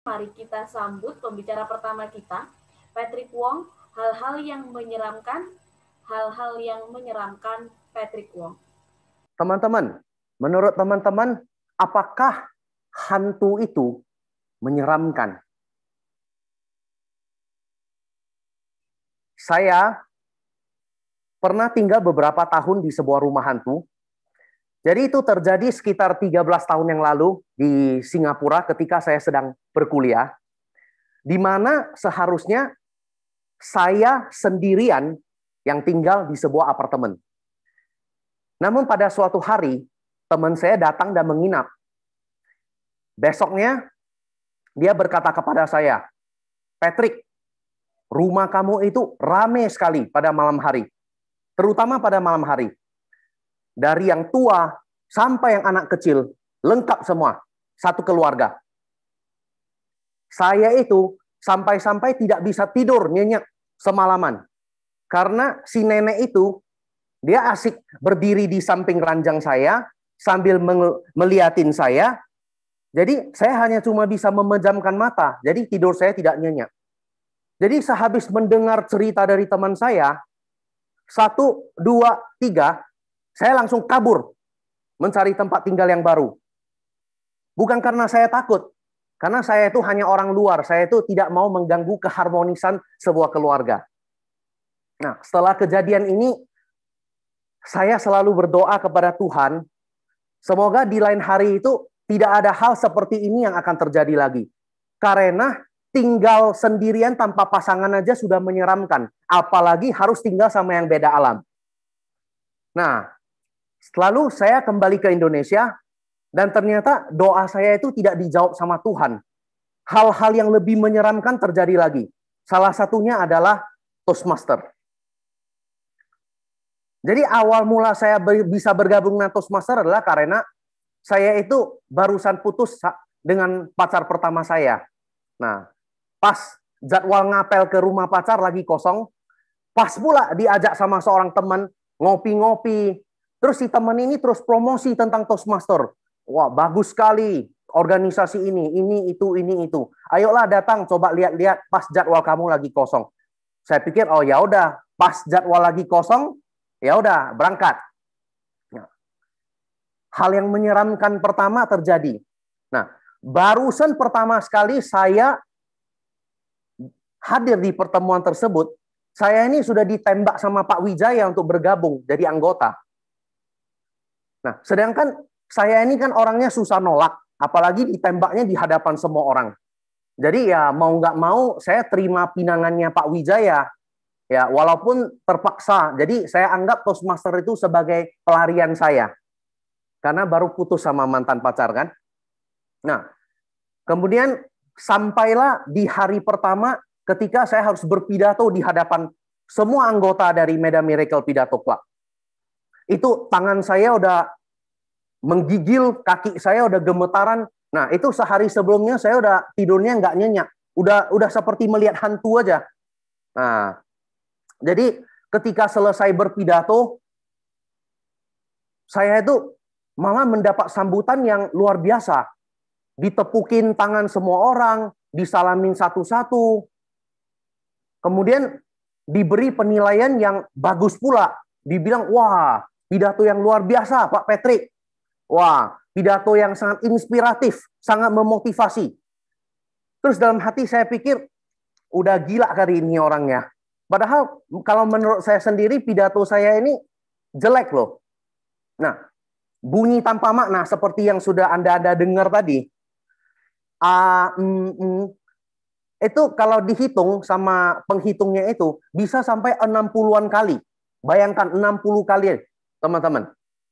Mari kita sambut pembicara pertama kita, Patrick Wong, hal-hal yang menyeramkan, hal-hal yang menyeramkan Patrick Wong. Teman-teman, menurut teman-teman, apakah hantu itu menyeramkan? Saya pernah tinggal beberapa tahun di sebuah rumah hantu jadi itu terjadi sekitar 13 tahun yang lalu di Singapura ketika saya sedang berkuliah. Di mana seharusnya saya sendirian yang tinggal di sebuah apartemen. Namun pada suatu hari teman saya datang dan menginap. Besoknya dia berkata kepada saya, "Patrick, rumah kamu itu rame sekali pada malam hari. Terutama pada malam hari dari yang tua sampai yang anak kecil, lengkap semua, satu keluarga. Saya itu sampai-sampai tidak bisa tidur nyenyak semalaman. Karena si nenek itu dia asik berdiri di samping ranjang saya sambil meliatin saya. Jadi saya hanya cuma bisa memejamkan mata. Jadi tidur saya tidak nyenyak. Jadi sehabis mendengar cerita dari teman saya, satu, dua, tiga, saya langsung kabur mencari tempat tinggal yang baru. Bukan karena saya takut, karena saya itu hanya orang luar, saya itu tidak mau mengganggu keharmonisan sebuah keluarga. Nah, setelah kejadian ini, saya selalu berdoa kepada Tuhan, semoga di lain hari itu tidak ada hal seperti ini yang akan terjadi lagi. Karena tinggal sendirian tanpa pasangan aja sudah menyeramkan, apalagi harus tinggal sama yang beda alam. Nah, Selalu saya kembali ke Indonesia dan ternyata doa saya itu tidak dijawab sama Tuhan. Hal-hal yang lebih menyeramkan terjadi lagi. Salah satunya adalah Toastmaster. Jadi awal mula saya bisa bergabung dengan Toastmaster adalah karena saya itu barusan putus dengan pacar pertama saya. Nah, pas jadwal ngapel ke rumah pacar lagi kosong, pas pula diajak sama seorang teman ngopi-ngopi, Terus si teman ini terus promosi tentang Toastmaster. Wah, bagus sekali organisasi ini, ini, itu, ini, itu. Ayolah datang, coba lihat-lihat pas jadwal kamu lagi kosong. Saya pikir, oh ya udah, pas jadwal lagi kosong, ya udah berangkat. Nah, hal yang menyeramkan pertama terjadi. Nah, barusan pertama sekali saya hadir di pertemuan tersebut, saya ini sudah ditembak sama Pak Wijaya untuk bergabung jadi anggota. Nah, sedangkan saya ini kan orangnya susah nolak, apalagi ditembaknya di hadapan semua orang. Jadi ya mau nggak mau saya terima pinangannya Pak Wijaya. Ya, walaupun terpaksa. Jadi saya anggap Toastmaster itu sebagai pelarian saya. Karena baru putus sama mantan pacar kan. Nah, kemudian sampailah di hari pertama ketika saya harus berpidato di hadapan semua anggota dari Meda Miracle Pidato Club. Itu tangan saya udah menggigil, kaki saya udah gemetaran. Nah, itu sehari sebelumnya saya udah tidurnya nggak nyenyak. Udah udah seperti melihat hantu aja. Nah, jadi ketika selesai berpidato, saya itu malah mendapat sambutan yang luar biasa. Ditepukin tangan semua orang, disalamin satu-satu. Kemudian diberi penilaian yang bagus pula. Dibilang, wah Pidato yang luar biasa, Pak Patrick. Wah, pidato yang sangat inspiratif, sangat memotivasi. Terus dalam hati saya pikir, udah gila kali ini orangnya. Padahal kalau menurut saya sendiri pidato saya ini jelek loh. Nah, bunyi tanpa makna seperti yang sudah Anda ada dengar tadi. Uh, mm, mm, itu kalau dihitung sama penghitungnya itu bisa sampai 60-an kali. Bayangkan 60 kali teman-teman.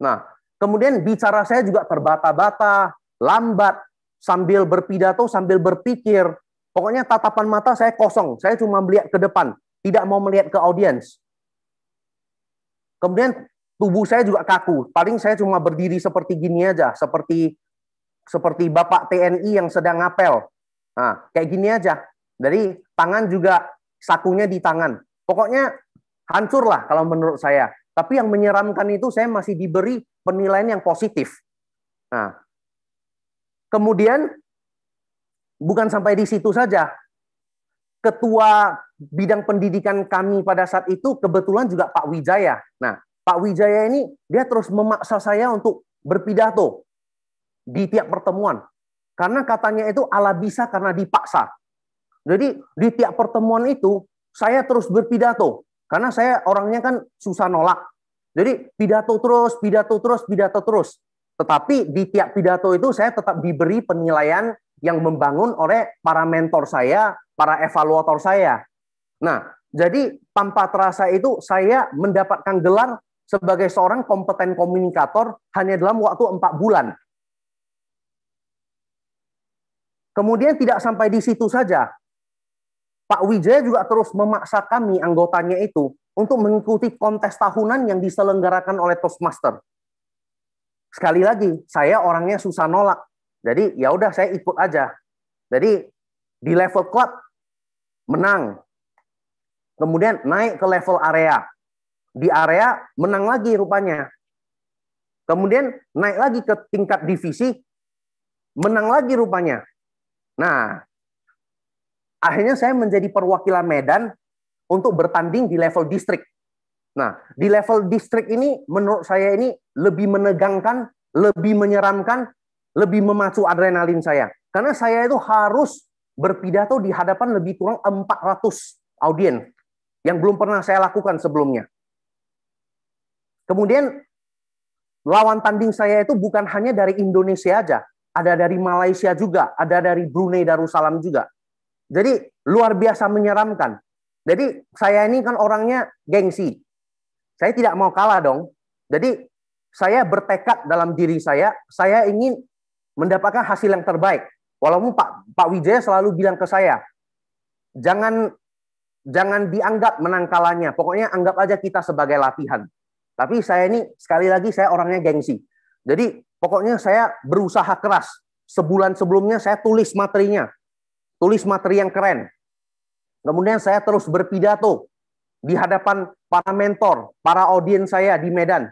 Nah, kemudian bicara saya juga terbata-bata, lambat, sambil berpidato, sambil berpikir. Pokoknya tatapan mata saya kosong, saya cuma melihat ke depan, tidak mau melihat ke audiens. Kemudian tubuh saya juga kaku, paling saya cuma berdiri seperti gini aja, seperti seperti Bapak TNI yang sedang ngapel. Nah, kayak gini aja. Jadi tangan juga sakunya di tangan. Pokoknya hancurlah kalau menurut saya. Tapi yang menyeramkan itu saya masih diberi penilaian yang positif. Nah, kemudian bukan sampai di situ saja. Ketua bidang pendidikan kami pada saat itu kebetulan juga Pak Wijaya. Nah, Pak Wijaya ini dia terus memaksa saya untuk berpidato di tiap pertemuan. Karena katanya itu ala bisa karena dipaksa. Jadi di tiap pertemuan itu saya terus berpidato. Karena saya orangnya kan susah nolak. Jadi pidato terus, pidato terus, pidato terus. Tetapi di tiap pidato itu saya tetap diberi penilaian yang membangun oleh para mentor saya, para evaluator saya. Nah, jadi tanpa terasa itu saya mendapatkan gelar sebagai seorang kompeten komunikator hanya dalam waktu empat bulan. Kemudian tidak sampai di situ saja. Pak Wijaya juga terus memaksa kami anggotanya itu untuk mengikuti kontes tahunan yang diselenggarakan oleh Toastmaster. Sekali lagi, saya orangnya susah nolak. Jadi ya udah saya ikut aja. Jadi di level club menang. Kemudian naik ke level area. Di area menang lagi rupanya. Kemudian naik lagi ke tingkat divisi menang lagi rupanya. Nah, Akhirnya saya menjadi perwakilan Medan untuk bertanding di level distrik. Nah, di level distrik ini menurut saya ini lebih menegangkan, lebih menyeramkan, lebih memacu adrenalin saya. Karena saya itu harus berpidato di hadapan lebih kurang 400 audiens yang belum pernah saya lakukan sebelumnya. Kemudian lawan tanding saya itu bukan hanya dari Indonesia aja, ada dari Malaysia juga, ada dari Brunei Darussalam juga. Jadi luar biasa menyeramkan. Jadi saya ini kan orangnya gengsi. Saya tidak mau kalah dong. Jadi saya bertekad dalam diri saya, saya ingin mendapatkan hasil yang terbaik. Walaupun Pak Pak Wijaya selalu bilang ke saya, jangan jangan dianggap menang kalahnya. Pokoknya anggap aja kita sebagai latihan. Tapi saya ini sekali lagi saya orangnya gengsi. Jadi pokoknya saya berusaha keras. Sebulan sebelumnya saya tulis materinya tulis materi yang keren. Kemudian saya terus berpidato di hadapan para mentor, para audiens saya di Medan.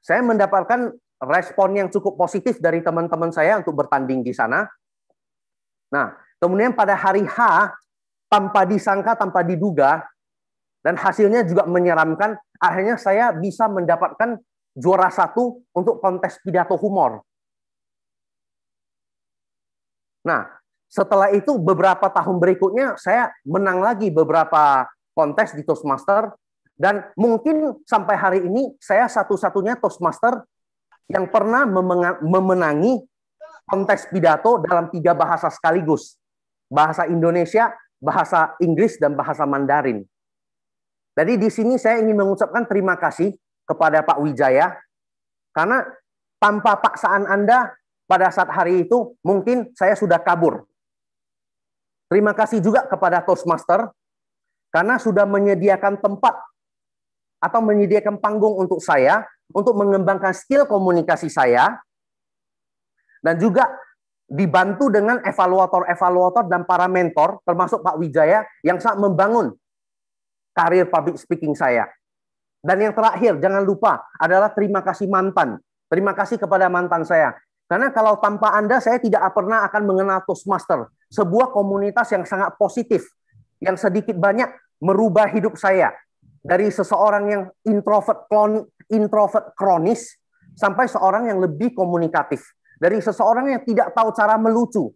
Saya mendapatkan respon yang cukup positif dari teman-teman saya untuk bertanding di sana. Nah, kemudian pada hari H, tanpa disangka, tanpa diduga, dan hasilnya juga menyeramkan, akhirnya saya bisa mendapatkan juara satu untuk kontes pidato humor. Nah, setelah itu beberapa tahun berikutnya saya menang lagi beberapa kontes di Toastmaster dan mungkin sampai hari ini saya satu-satunya Toastmaster yang pernah memenangi kontes pidato dalam tiga bahasa sekaligus. Bahasa Indonesia, bahasa Inggris, dan bahasa Mandarin. Jadi di sini saya ingin mengucapkan terima kasih kepada Pak Wijaya karena tanpa paksaan Anda pada saat hari itu mungkin saya sudah kabur. Terima kasih juga kepada Toastmaster karena sudah menyediakan tempat atau menyediakan panggung untuk saya untuk mengembangkan skill komunikasi saya dan juga dibantu dengan evaluator-evaluator dan para mentor termasuk Pak Wijaya yang sangat membangun karir public speaking saya. Dan yang terakhir jangan lupa adalah terima kasih mantan. Terima kasih kepada mantan saya. Karena kalau tanpa Anda saya tidak pernah akan mengenal Toastmaster sebuah komunitas yang sangat positif yang sedikit banyak merubah hidup saya dari seseorang yang introvert introvert kronis sampai seorang yang lebih komunikatif dari seseorang yang tidak tahu cara melucu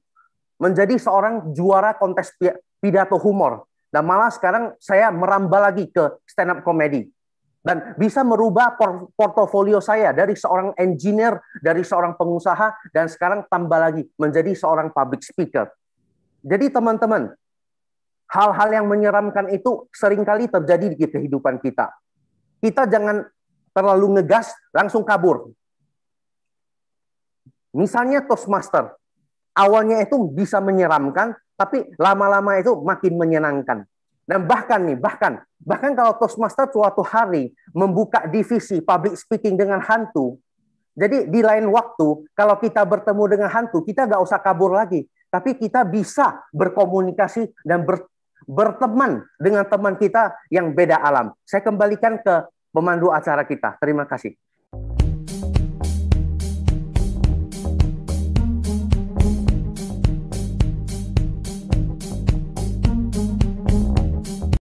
menjadi seorang juara kontes pidato humor dan malah sekarang saya merambah lagi ke stand up comedy dan bisa merubah portofolio saya dari seorang engineer, dari seorang pengusaha dan sekarang tambah lagi menjadi seorang public speaker. Jadi teman-teman, hal-hal yang menyeramkan itu seringkali terjadi di kehidupan kita. Kita jangan terlalu ngegas, langsung kabur. Misalnya Toastmaster, awalnya itu bisa menyeramkan, tapi lama-lama itu makin menyenangkan. Dan bahkan nih, bahkan bahkan kalau Toastmaster suatu hari membuka divisi public speaking dengan hantu, jadi di lain waktu kalau kita bertemu dengan hantu, kita nggak usah kabur lagi tapi kita bisa berkomunikasi dan ber, berteman dengan teman kita yang beda alam. Saya kembalikan ke pemandu acara kita. Terima kasih.